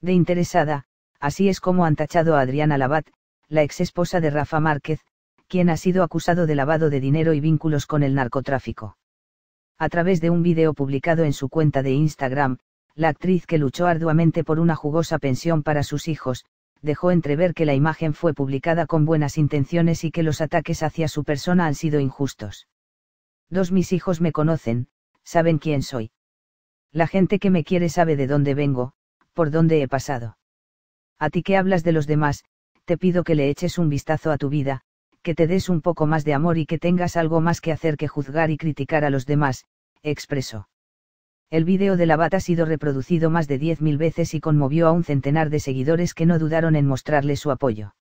de interesada, así es como han tachado a Adriana Labat, la ex esposa de Rafa Márquez, quien ha sido acusado de lavado de dinero y vínculos con el narcotráfico. A través de un video publicado en su cuenta de Instagram, la actriz que luchó arduamente por una jugosa pensión para sus hijos, dejó entrever que la imagen fue publicada con buenas intenciones y que los ataques hacia su persona han sido injustos. Dos mis hijos me conocen, saben quién soy. La gente que me quiere sabe de dónde vengo, por donde he pasado. A ti que hablas de los demás, te pido que le eches un vistazo a tu vida, que te des un poco más de amor y que tengas algo más que hacer que juzgar y criticar a los demás, expresó. El vídeo de la bata ha sido reproducido más de 10.000 veces y conmovió a un centenar de seguidores que no dudaron en mostrarle su apoyo.